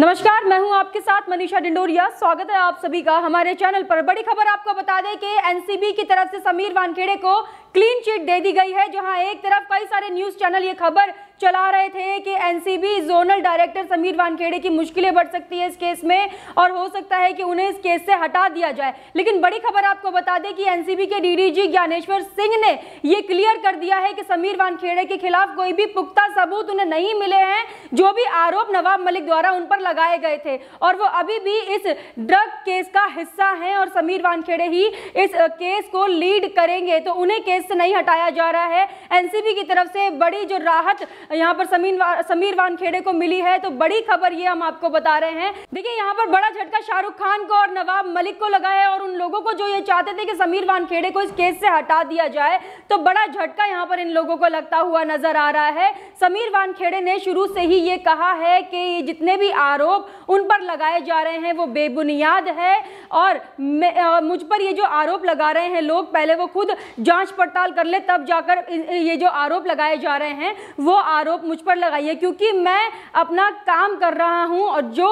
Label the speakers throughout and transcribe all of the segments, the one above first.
Speaker 1: नमस्कार मैं हूं आपके साथ मनीषा डिंडोरिया स्वागत है आप सभी का हमारे चैनल पर बड़ी खबर आपको बता दें कि एनसीबी की तरफ से समीर वानखेड़े को क्लीन चिट दे दी गई है जहां एक तरफ कई सारे न्यूज चैनल ये खबर चला रहे थे कि NCB zonal director Sameer Wankhede की मुश्किलें बढ़ सकती है इस केस में और हो सकता है कि उन्हें इस केस से हटा दिया जाए लेकिन बड़ी खबर आपको बता दें कि एनसीबी के डीडीजी ज्ञानेश्वर सिंह ने यह क्लियर कर दिया है कि समीर वानखेड़े के खिलाफ कोई भी पुख्ता सबूत उन्हें नहीं मिले हैं जो भी आरोप नवाब मलिक द्वारा उन पर लगाए गए थे और वो अभी भी इस ड्रग केस का हिस्सा है और समीर वानखेड़े ही इस केस को लीड करेंगे तो उन्हें केस से नहीं हटाया जा रहा है एनसीबी की तरफ से बड़ी जो राहत यहाँ पर समीर वा, समीर वानखेड़े को मिली है तो बड़ी खबर ये हम आपको बता रहे हैं देखिए यहाँ पर बड़ा झटका शाहरुख खान को और नवाब मलिक को लगा है और उन लोगों को जो ये चाहते थे कि समीर वानखेड़े को इस केस से हटा दिया जाए तो बड़ा झटका यहाँ पर इन लोगों को लगता हुआ नजर आ रहा है समीर वानखेड़े ने शुरू से ही ये कहा है कि जितने भी आरोप उन पर लगाए जा रहे हैं वो बेबुनियाद है और मुझ पर ये जो आरोप लगा रहे हैं लोग पहले वो खुद जांच पड़ताल कर ले तब जाकर ये जो आरोप लगाए जा रहे हैं वो आरोप आरोप मुझ पर लगाइए क्योंकि मैं अपना काम कर रहा हूं और जो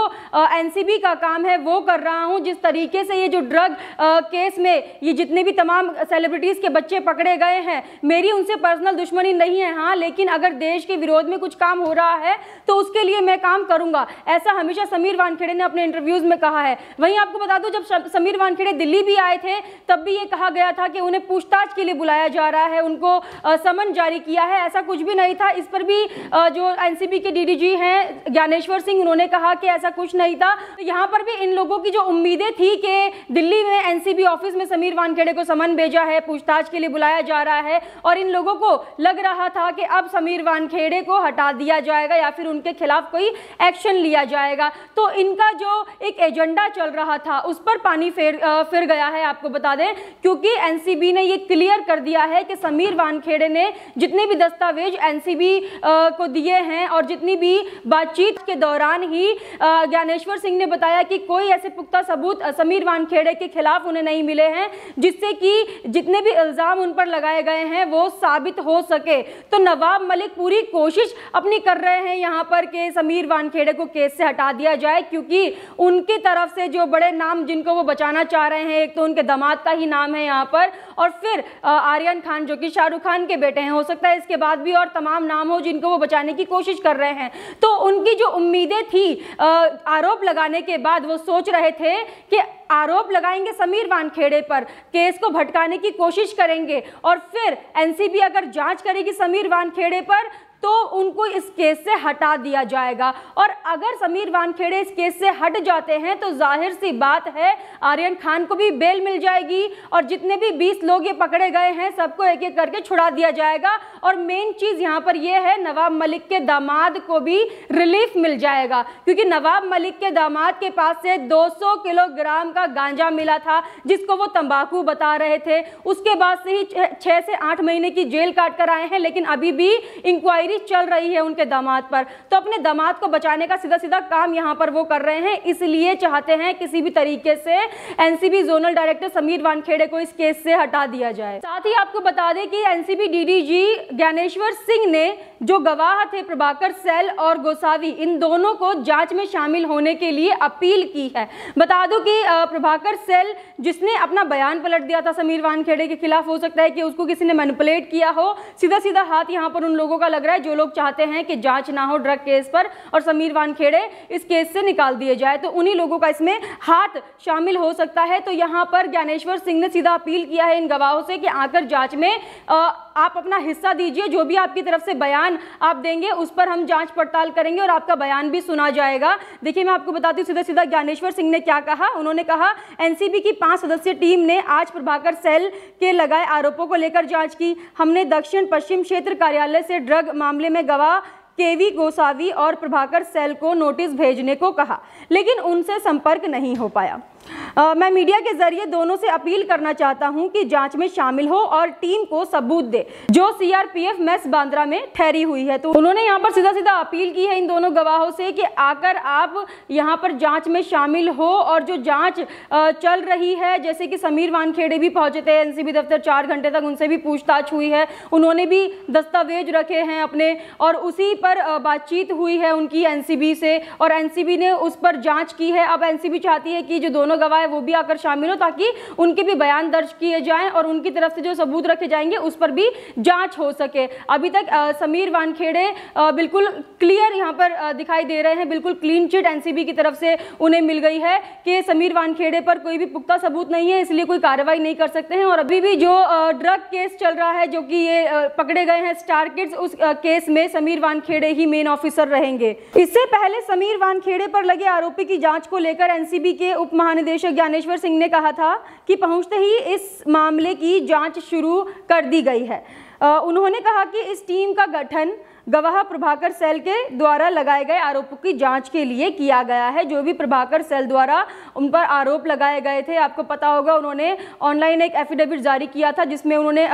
Speaker 1: एनसीबी का काम है वो कर रहा हूं जिस तरीके से ये जो ड्रग आ, केस में ये जितने भी तमाम सेलिब्रिटीज़ के बच्चे पकड़े गए हैं मेरी उनसे पर्सनल दुश्मनी नहीं है हाँ लेकिन अगर देश के विरोध में कुछ काम हो रहा है तो उसके लिए मैं काम करूंगा ऐसा हमेशा समीर वानखेड़े ने अपने इंटरव्यूज़ में कहा है वहीं आपको बता दूँ जब समीर वानखेड़े दिल्ली भी आए थे तब भी ये कहा गया था कि उन्हें पूछताछ के लिए बुलाया जा रहा है उनको समन जारी किया है ऐसा कुछ भी नहीं था इस पर भी कि जो एनसीबी के डीडीजी हैं ज्ञानेश्वर सिंह उन्होंने कहा कि ऐसा कुछ नहीं था तो यहाँ पर भी इन लोगों की जो उम्मीदें थी कि दिल्ली में एनसीबी ऑफिस में समीर वानखेड़े को समन भेजा है पूछताछ के लिए बुलाया जा रहा है और इन लोगों को लग रहा था कि अब समीर वानखेड़े को हटा दिया जाएगा या फिर उनके खिलाफ कोई एक्शन लिया जाएगा तो इनका जो एक एजेंडा चल रहा था उस पर पानी फेर फिर गया है आपको बता दें क्योंकि एनसीबी ने ये क्लियर कर दिया है कि समीर वानखेड़े ने जितने भी दस्तावेज एनसीबी को दिए हैं और जितनी भी बातचीत के दौरान ही ज्ञानेश्वर सिंह ने बताया कि कोई ऐसे पुख्ता सबूत समीर वानखेड़े के खिलाफ उन्हें नहीं मिले हैं जिससे कि जितने भी इल्ज़ाम उन पर लगाए गए हैं वो साबित हो सके तो नवाब मलिक पूरी कोशिश अपनी कर रहे हैं यहाँ पर कि समीर वानखेड़े को केस से हटा दिया जाए क्योंकि उनकी तरफ से जो बड़े नाम जिनको वो बचाना चाह रहे हैं एक तो उनके दामाद का ही नाम है यहाँ पर और फिर आर्यन खान जो कि शाहरुख खान के बेटे हैं हो सकता है इसके बाद भी और तमाम नाम हो जिनको वो बचाने की कोशिश कर रहे हैं तो उनकी जो उम्मीदें थी आरोप लगाने के बाद वो सोच रहे थे कि आरोप लगाएंगे समीर वानखेड़े पर केस को भटकाने की कोशिश करेंगे और फिर एनसीबी अगर जांच करेगी समीर वानखेड़े पर तो उनको इस केस से हटा दिया जाएगा और अगर समीर वानखेड़े इस केस से हट जाते हैं तो जाहिर सी बात है आर्यन खान को भी बेल मिल जाएगी और जितने भी 20 लोग ये पकड़े गए हैं सबको एक एक करके छुड़ा दिया जाएगा और मेन चीज़ यहाँ पर यह है नवाब मलिक के दामाद को भी रिलीफ मिल जाएगा क्योंकि नवाब मलिक के दामाद के पास से दो किलोग्राम का गांजा मिला था जिसको वो तंबाकू बता रहे थे उसके बाद से ही छह से आठ महीने की जेल काट कर आए हैं लेकिन अभी भी इंक्वायरी फायरी चल रही है उनके दामाद पर तो अपने दामाद को बचाने का सीधा सीधा काम यहाँ पर वो कर रहे हैं इसलिए चाहते हैं किसी भी तरीके से NCB zonal director Sameer Wankhede को इस केस से हटा दिया जाए साथ ही आपको बता दें कि एनसीबी डीडीजी ज्ञानेश्वर सिंह ने जो गवाह थे प्रभाकर सेल और गोसावी इन दोनों को जांच में शामिल होने के लिए अपील की है बता दो कि प्रभाकर सेल जिसने अपना बयान पलट दिया था समीर वानखेड़े के खिलाफ हो सकता है कि उसको किसी ने मैनिपुलेट किया हो सीधा सीधा हाथ यहां पर उन लोगों का लग रहा है है जो लोग चाहते हैं कि जांच ना हो ड्रग केस पर और समीर वानखेड़े इस केस से निकाल दिए जाए तो उन्हीं लोगों का इसमें हाथ शामिल हो सकता है तो यहाँ पर ज्ञानेश्वर सिंह ने सीधा अपील किया है इन गवाहों से कि आकर जाँच में आ, आप अपना हिस्सा दीजिए जो भी आपकी तरफ से बयान आप देंगे उस पर हम जांच पड़ताल करेंगे और आपका बयान भी सुना जाएगा देखिए मैं आपको बताती हूँ सीधा सीधा ज्ञानेश्वर सिंह ने क्या कहा उन्होंने कहा एनसीबी की पांच सदस्य टीम ने आज प्रभाकर सेल के लगाए आरोपों को लेकर जांच की हमने दक्षिण पश्चिम क्षेत्र कार्यालय से ड्रग मामले में गवाह केवी गोसावी और प्रभाकर सेल को नोटिस भेजने को कहा लेकिन उनसे संपर्क नहीं हो पाया आ, मैं मीडिया के जरिए दोनों से अपील करना चाहता हूं कि जांच में शामिल हो और टीम को सबूत दे जो सीआरपीएफ मेस बांद्रा में ठहरी हुई है तो उन्होंने यहां पर सीधा सीधा अपील की है इन दोनों गवाहों से कि आकर आप यहां पर जांच में शामिल हो और जो जांच चल रही है जैसे कि समीर वानखेड़े भी पहुंचे थे एनसीबी दफ्तर चार घंटे तक उनसे भी पूछताछ हुई है उन्होंने भी दस्तावेज रखे हैं अपने और उसी पर बातचीत हुई है उनकी एनसीबी से और एनसीबी ने उस पर जांच की है अब एनसीबी चाहती है कि जो दोनों गवाह है वो भी आकर शामिल हो ताकि उनके भी बयान दर्ज किए जाएं और उनकी तरफ से जो सबूत रखे जाएंगे उस पर भी जांच हो सके अभी तक आ, समीर वानखेड़े बिल्कुल क्लियर यहाँ पर आ, दिखाई दे रहे हैं बिल्कुल क्लीन चिट एनसीबी की तरफ से उन्हें मिल गई है कि समीर वानखेड़े पर कोई भी पुख्ता सबूत नहीं है इसलिए कोई कार्रवाई नहीं कर सकते हैं और अभी भी जो ड्रग केस चल रहा है जो कि ये पकड़े गए हैं स्टार किड्स उस केस में समीर वानखेड़े ही मेन ऑफिसर रहेंगे इससे पहले समीर वानखेड़े पर लगे आरोपी की जांच को लेकर एनसीबी के उप महानिदेशक ज्ञानेश्वर सिंह ने कहा था कि पहुंचते ही इस मामले की जांच शुरू कर दी गई है उन्होंने कहा कि इस टीम का गठन गवाह प्रभाकर सेल के द्वारा लगाए गए आरोपों की जांच के लिए किया गया है जो भी प्रभाकर सेल द्वारा उन पर आरोप लगाए गए थे आपको पता होगा उन्होंने ऑनलाइन एक एफिडेविट जारी किया था जिसमें उन्होंने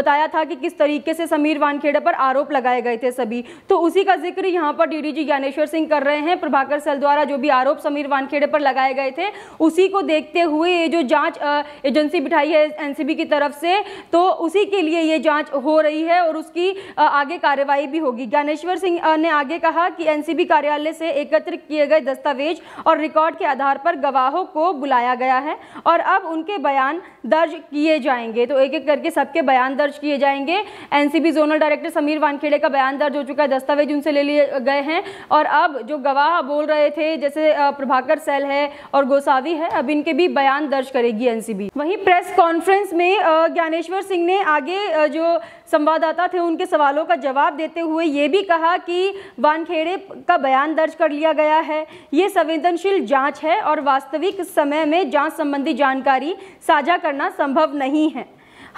Speaker 1: बताया था कि किस तरीके से समीर वानखेड़े पर आरोप लगाए गए थे सभी तो उसी का जिक्र यहाँ पर डी ज्ञानेश्वर सिंह कर रहे हैं प्रभाकर सेल द्वारा जो भी आरोप समीर वानखेड़े पर लगाए गए थे उसी को देखते हुए ये जो जाँच एजेंसी बिठाई है एन की तरफ से तो उसी के लिए ये जाँच हो रही है और उसकी आगे कार्रवाई भी हो होगी ज्ञानेश्वर सिंह ने आगे कहा कि एनसीबी कार्यालय से एकत्र किए गए दस्तावेज और रिकॉर्ड के आधार पर गवाहों को बुलाया गया है और अब उनके बयान दर्ज किए जाएंगे तो एक एक करके सबके बयान दर्ज किए जाएंगे NCB zonal director Sameer Wankhede का बयान दर्ज हो चुका है दस्तावेज उनसे ले लिए गए हैं और अब जो गवाह बोल रहे थे जैसे प्रभाकर सैल है और गोसावी है अब इनके भी बयान दर्ज करेगी एनसीबी वहीं प्रेस कॉन्फ्रेंस में ज्ञानेश्वर सिंह ने आगे जो संवाददाता थे उनके सवालों का जवाब देते हुए ये भी कहा कि वानखेड़े का बयान दर्ज कर लिया गया है ये संवेदनशील जाँच है और वास्तविक समय में जाँच संबंधी जानकारी साझा करना संभव नहीं है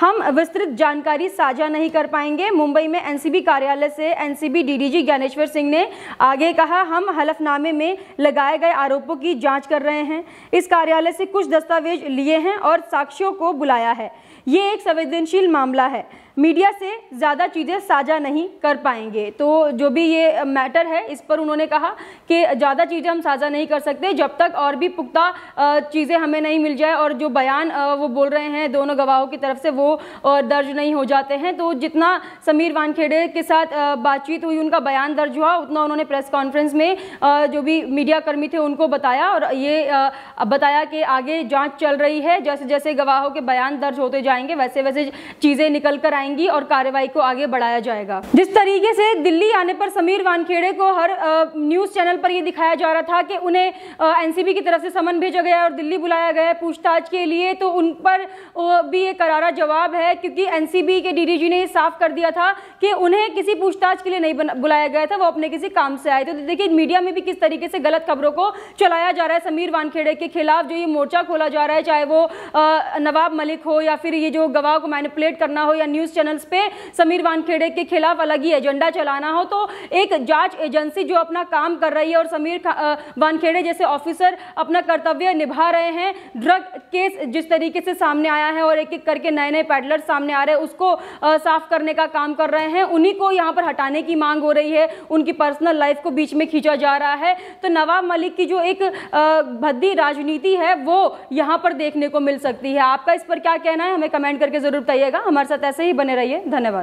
Speaker 1: हम विस्तृत जानकारी साझा नहीं कर पाएंगे मुंबई में एनसीबी कार्यालय से एनसीबी डीडीजी ज्ञानेश्वर सिंह ने आगे कहा हम हलफनामे में लगाए गए आरोपों की जांच कर रहे हैं इस कार्यालय से कुछ दस्तावेज लिए हैं और साक्षियों को बुलाया है ये एक संवेदनशील मामला है मीडिया से ज़्यादा चीज़ें साझा नहीं कर पाएंगे तो जो भी ये मैटर है इस पर उन्होंने कहा कि ज़्यादा चीज़ें हम साझा नहीं कर सकते जब तक और भी पुख्ता चीज़ें हमें नहीं मिल जाए और जो बयान वो बोल रहे हैं दोनों गवाहों की तरफ से वो वो दर्ज नहीं हो जाते हैं तो जितना समीर वानखेड़े के साथ बातचीत हुई उनका बयान दर्ज हुआ उतना उन्होंने प्रेस कॉन्फ्रेंस में जो भी मीडिया कर्मी थे उनको बताया और ये बताया कि आगे जांच चल रही है जैसे जैसे गवाहों के बयान दर्ज होते जाएंगे वैसे वैसे चीज़ें निकल कर आएंगी और कार्रवाई को आगे बढ़ाया जाएगा जिस तरीके से दिल्ली आने पर समीर वानखेड़े को हर न्यूज़ चैनल पर यह दिखाया जा रहा था कि उन्हें एनसीबी की तरफ से समन भेजा गया और दिल्ली बुलाया गया पूछताछ के लिए तो उन पर भी ये करारा जवाब जवाब है क्योंकि एनसीबी के डीडीजी ने साफ कर दिया था कि उन्हें किसी पूछताछ के लिए नहीं बुलाया गया था वो अपने किसी काम से आए थे तो देखिए मीडिया में भी किस तरीके से गलत खबरों को चलाया जा रहा है समीर वानखेड़े के खिलाफ जो ये मोर्चा खोला जा रहा है चाहे वो नवाब मलिक हो या फिर ये जो गवाह को मैनिपुलेट करना हो या न्यूज़ चैनल्स पे समीर वानखेड़े के खिलाफ अलग ही एजेंडा चलाना हो तो एक जांच एजेंसी जो अपना काम कर रही है और समीर वानखेड़े जैसे ऑफिसर अपना कर्तव्य निभा रहे हैं ड्रग केस जिस तरीके से सामने आया है और एक एक करके नए नए नए पैडलर सामने आ रहे हैं उसको साफ करने का काम कर रहे हैं उन्हीं को यहाँ पर हटाने की मांग हो रही है उनकी पर्सनल लाइफ को बीच में खींचा जा रहा है तो नवाब मलिक की जो एक भद्दी राजनीति है वो यहाँ पर देखने को मिल सकती है आपका इस पर क्या कहना है हमें कमेंट करके जरूर बताइएगा हमारे साथ ऐसे ही बने रहिए धन्यवाद